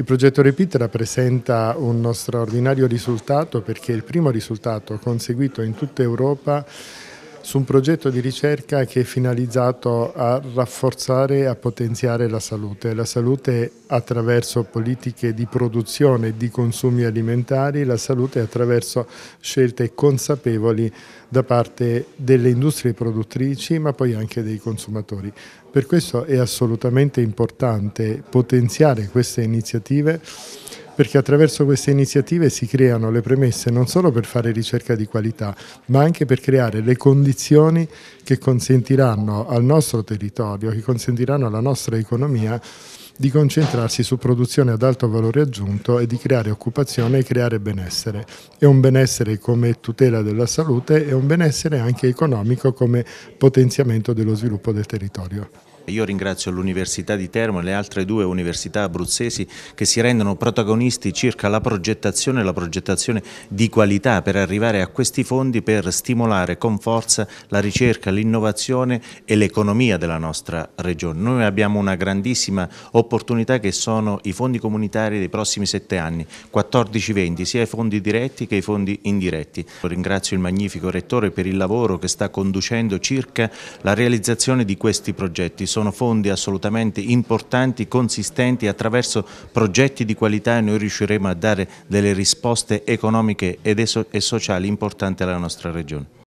Il progetto Repeat rappresenta uno straordinario risultato perché è il primo risultato conseguito in tutta Europa su un progetto di ricerca che è finalizzato a rafforzare e a potenziare la salute. La salute attraverso politiche di produzione e di consumi alimentari, la salute attraverso scelte consapevoli da parte delle industrie produttrici ma poi anche dei consumatori. Per questo è assolutamente importante potenziare queste iniziative perché attraverso queste iniziative si creano le premesse non solo per fare ricerca di qualità, ma anche per creare le condizioni che consentiranno al nostro territorio, che consentiranno alla nostra economia di concentrarsi su produzione ad alto valore aggiunto e di creare occupazione e creare benessere. E un benessere come tutela della salute e un benessere anche economico come potenziamento dello sviluppo del territorio. Io ringrazio l'Università di Termo e le altre due università abruzzesi che si rendono protagonisti circa la progettazione e la progettazione di qualità per arrivare a questi fondi per stimolare con forza la ricerca, l'innovazione e l'economia della nostra regione. Noi abbiamo una grandissima opportunità che sono i fondi comunitari dei prossimi sette anni, 14-20, sia i fondi diretti che i fondi indiretti. Ringrazio il magnifico Rettore per il lavoro che sta conducendo circa la realizzazione di questi progetti. Sono sono fondi assolutamente importanti, consistenti, attraverso progetti di qualità noi riusciremo a dare delle risposte economiche e sociali importanti alla nostra regione.